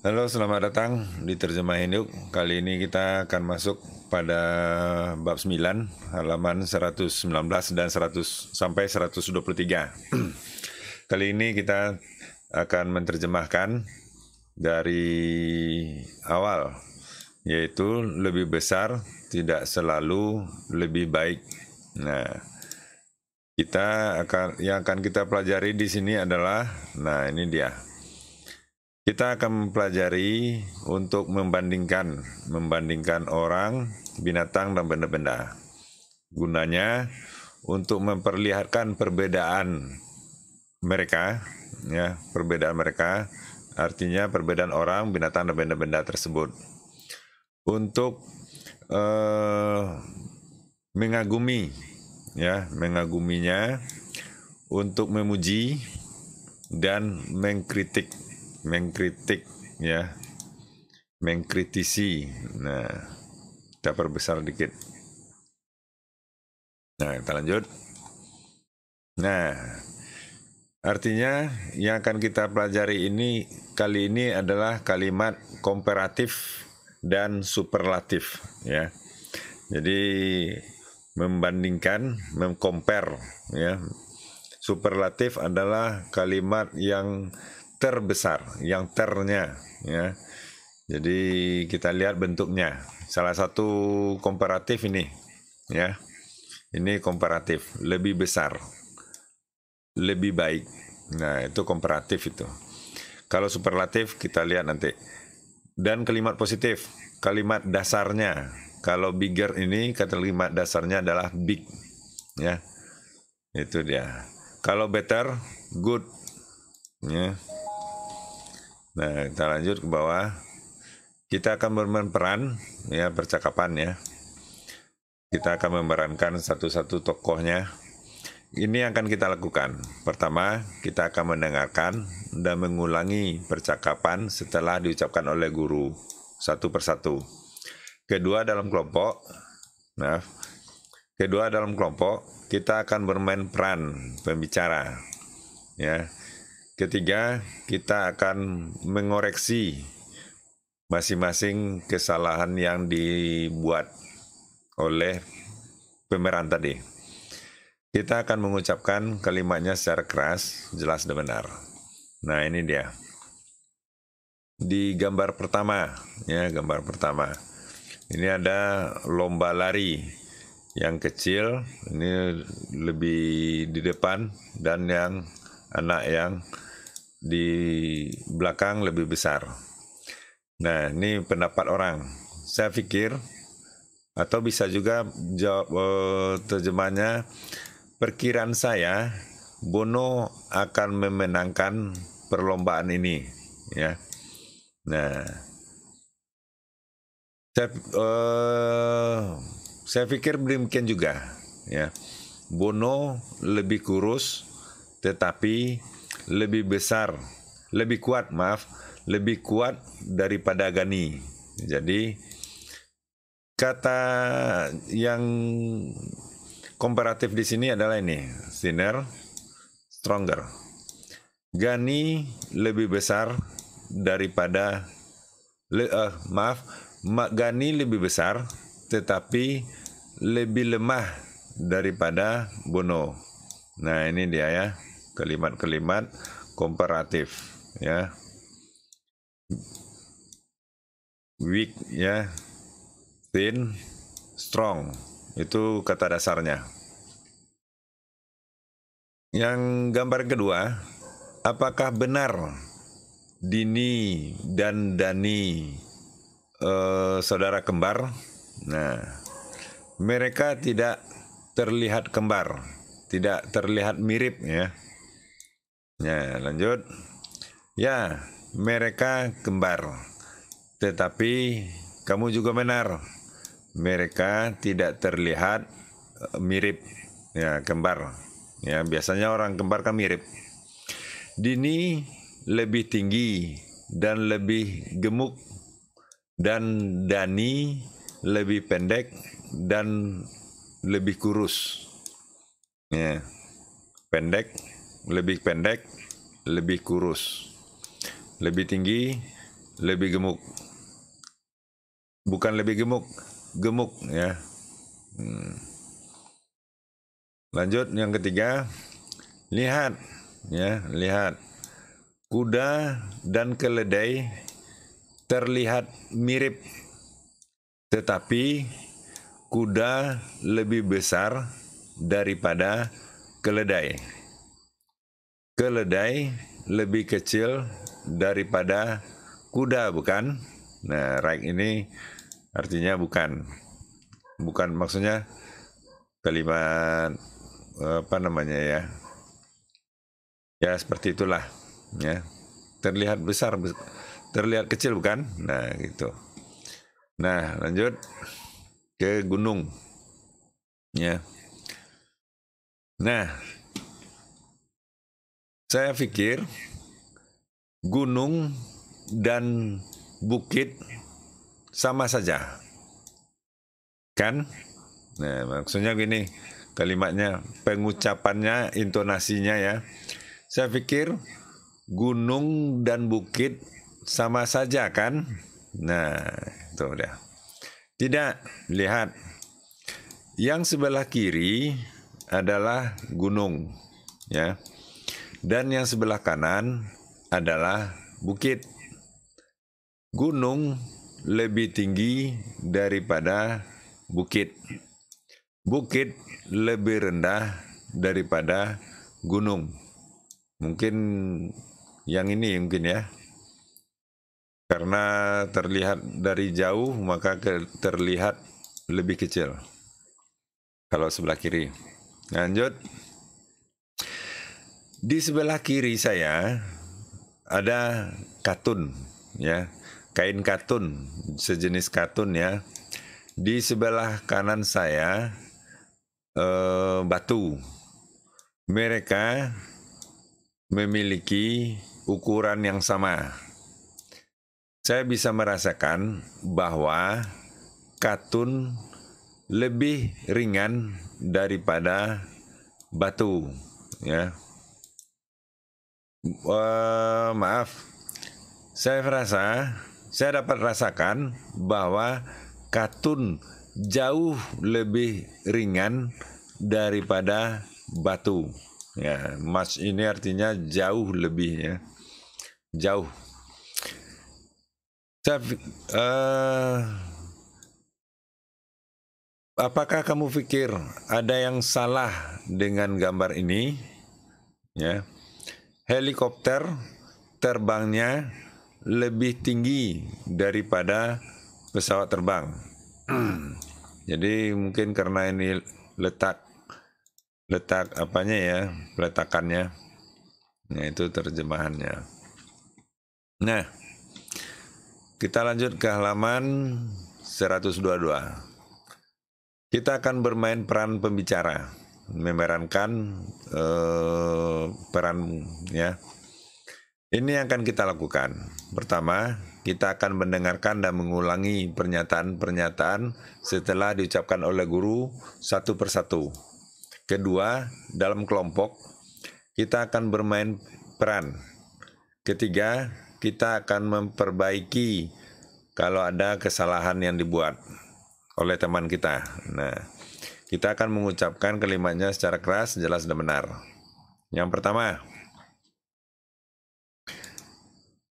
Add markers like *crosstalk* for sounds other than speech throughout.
Halo, selamat datang di Terjemah Induk. Kali ini kita akan masuk pada bab 9, halaman 119 dan 100 sampai 123. *clears throat* Kali ini kita akan menerjemahkan dari awal, yaitu lebih besar tidak selalu lebih baik. Nah, kita akan yang akan kita pelajari di sini adalah nah ini dia kita akan mempelajari untuk membandingkan, membandingkan orang, binatang, dan benda-benda. Gunanya untuk memperlihatkan perbedaan mereka, ya, perbedaan mereka, artinya perbedaan orang, binatang, dan benda-benda tersebut. Untuk eh, mengagumi, ya, mengaguminya, untuk memuji dan mengkritik mengkritik ya mengkritisi nah kita perbesar dikit nah kita lanjut nah artinya yang akan kita pelajari ini kali ini adalah kalimat komparatif dan superlatif ya jadi membandingkan mengkompar ya superlatif adalah kalimat yang terbesar, yang ternya ya. Jadi kita lihat bentuknya. Salah satu komparatif ini ya. Ini komparatif, lebih besar, lebih baik. Nah, itu komparatif itu. Kalau superlatif kita lihat nanti. Dan kalimat positif, kalimat dasarnya. Kalau bigger ini kalimat dasarnya adalah big ya. Itu dia. Kalau better, good. Ya. Nah, kita lanjut ke bawah. Kita akan bermain peran ya percakapan ya. Kita akan memerankan satu-satu tokohnya. Ini yang akan kita lakukan. Pertama, kita akan mendengarkan dan mengulangi percakapan setelah diucapkan oleh guru satu persatu. Kedua dalam kelompok. Nah, kedua dalam kelompok kita akan bermain peran pembicara. Ya, Ketiga, kita akan mengoreksi masing-masing kesalahan yang dibuat oleh pemeran tadi. Kita akan mengucapkan kalimatnya secara keras, jelas dan benar. Nah, ini dia. Di gambar pertama, ya, gambar pertama. Ini ada lomba lari yang kecil, ini lebih di depan dan yang anak yang di belakang lebih besar. Nah, ini pendapat orang. Saya pikir atau bisa juga jawab eh, terjemahnya perkiraan saya Bono akan memenangkan perlombaan ini ya. Nah, saya eh, saya pikir mungkin juga ya. Bono lebih kurus tetapi lebih besar, lebih kuat, maaf, lebih kuat daripada gani. Jadi kata yang komparatif di sini adalah ini, thinner, stronger. Gani lebih besar daripada le, uh, maaf, gani lebih besar tetapi lebih lemah daripada bono. Nah, ini dia ya kalimat-kalimat komparatif ya weak ya thin strong itu kata dasarnya yang gambar kedua apakah benar Dini dan Dani eh, saudara kembar nah mereka tidak terlihat kembar tidak terlihat mirip ya Ya, lanjut. Ya, mereka kembar. Tetapi kamu juga benar. Mereka tidak terlihat eh, mirip. Ya, kembar. Ya, biasanya orang kembar kan mirip. Dini lebih tinggi dan lebih gemuk dan Dani lebih pendek dan lebih kurus. Ya. Pendek lebih pendek, lebih kurus, lebih tinggi, lebih gemuk. Bukan lebih gemuk, gemuk ya. Hmm. Lanjut yang ketiga, lihat ya, lihat. Kuda dan keledai terlihat mirip tetapi kuda lebih besar daripada keledai keledai lebih kecil daripada kuda bukan? Nah, right ini artinya bukan. Bukan maksudnya kalimat apa namanya ya? Ya seperti itulah ya. Terlihat besar terlihat kecil bukan? Nah, gitu. Nah, lanjut ke gunung. Ya. Nah, saya pikir gunung dan bukit sama saja. Kan? Nah, maksudnya gini, kalimatnya, pengucapannya, intonasinya ya. Saya pikir gunung dan bukit sama saja kan? Nah, itu dia. Tidak, lihat. Yang sebelah kiri adalah gunung, ya. Dan yang sebelah kanan adalah bukit. Gunung lebih tinggi daripada bukit. Bukit lebih rendah daripada gunung. Mungkin yang ini mungkin ya. Karena terlihat dari jauh maka terlihat lebih kecil. Kalau sebelah kiri. Lanjut. Di sebelah kiri saya ada katun ya, kain katun, sejenis katun ya. Di sebelah kanan saya eh, batu. Mereka memiliki ukuran yang sama. Saya bisa merasakan bahwa katun lebih ringan daripada batu ya uh, maaf, saya merasa, saya dapat rasakan bahwa katun jauh lebih ringan daripada batu. Ya, mas ini artinya jauh lebih ya, jauh. Saya, uh, apakah kamu pikir ada yang salah dengan gambar ini? Ya helikopter terbangnya lebih tinggi daripada pesawat terbang. Hmm. Jadi mungkin karena ini letak letak apanya ya, peletakannya. Nah, itu terjemahannya. Nah, kita lanjut ke halaman 122. Kita akan bermain peran pembicara memerankan eh, peran ya. Ini yang akan kita lakukan. Pertama, kita akan mendengarkan dan mengulangi pernyataan-pernyataan setelah diucapkan oleh guru satu persatu. Kedua, dalam kelompok kita akan bermain peran. Ketiga, kita akan memperbaiki kalau ada kesalahan yang dibuat oleh teman kita. Nah, kita akan mengucapkan kelimanya secara keras, jelas, dan benar. Yang pertama,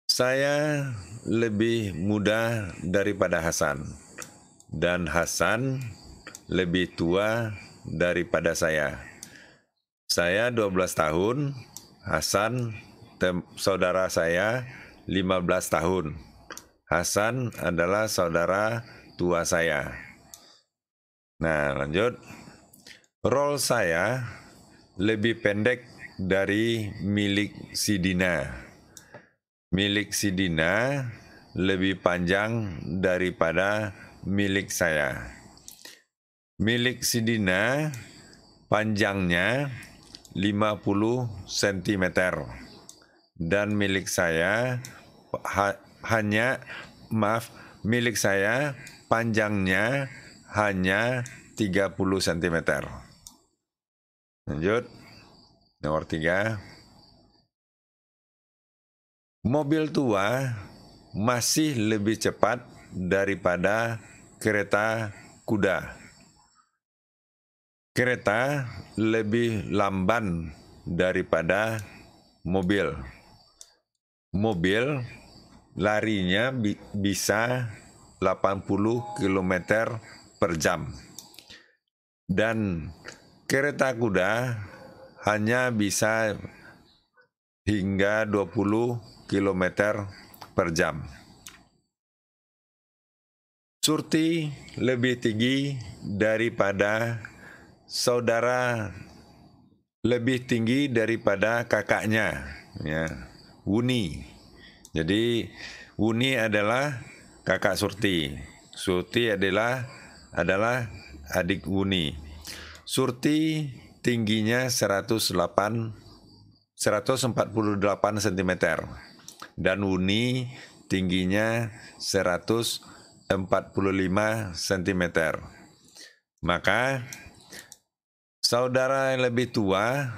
saya lebih muda daripada Hasan, dan Hasan lebih tua daripada saya. Saya 12 tahun, Hasan saudara saya 15 tahun. Hasan adalah saudara tua saya. Nah, lanjut. Roll saya lebih pendek dari milik si Dina. Milik si Dina lebih panjang daripada milik saya. Milik si Dina panjangnya 50 cm dan milik saya ha, hanya maaf milik saya panjangnya hanya 30 cm. Lanjut. Nomor 3. Mobil tua masih lebih cepat daripada kereta kuda. Kereta lebih lamban daripada mobil. Mobil larinya bi bisa 80 km per jam. Dan kereta kuda hanya bisa hingga 20 km per jam. Surti lebih tinggi daripada saudara lebih tinggi daripada kakaknya ya Wuni jadi Wuni adalah kakak Surti Surti adalah adalah adik Wuni. Surti tingginya 108 148 cm dan Wuni tingginya 145 cm. Maka saudara yang lebih tua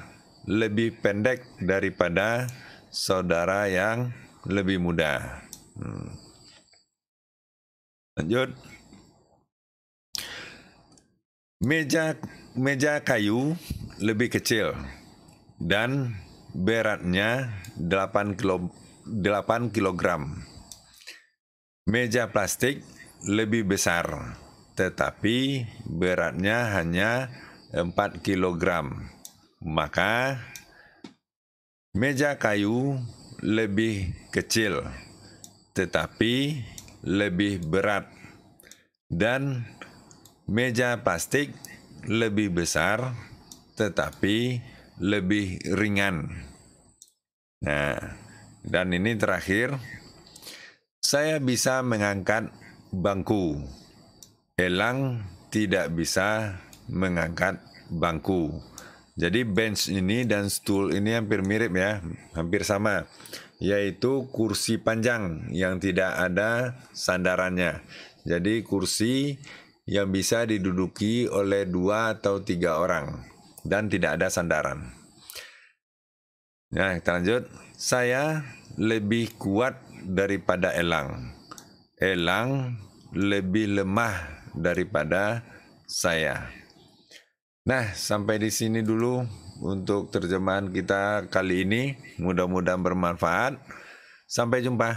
lebih pendek daripada saudara yang lebih muda. Hmm. Lanjut. Meja meja kayu lebih kecil dan beratnya 8 kilo 8 kilogram. Meja plastik lebih besar tetapi beratnya hanya 4 kilogram. Maka meja kayu lebih kecil tetapi lebih berat dan Meja plastik lebih besar tetapi lebih ringan. Nah, dan ini terakhir, saya bisa mengangkat bangku. Elang tidak bisa mengangkat bangku. Jadi bench ini dan stool ini hampir mirip ya, hampir sama, yaitu kursi panjang yang tidak ada sandarannya. Jadi kursi yang bisa diduduki oleh dua atau tiga orang dan tidak ada sandaran. Nah, kita lanjut. Saya lebih kuat daripada elang. Elang lebih lemah daripada saya. Nah, sampai di sini dulu untuk terjemahan kita kali ini. Mudah-mudahan bermanfaat. Sampai jumpa.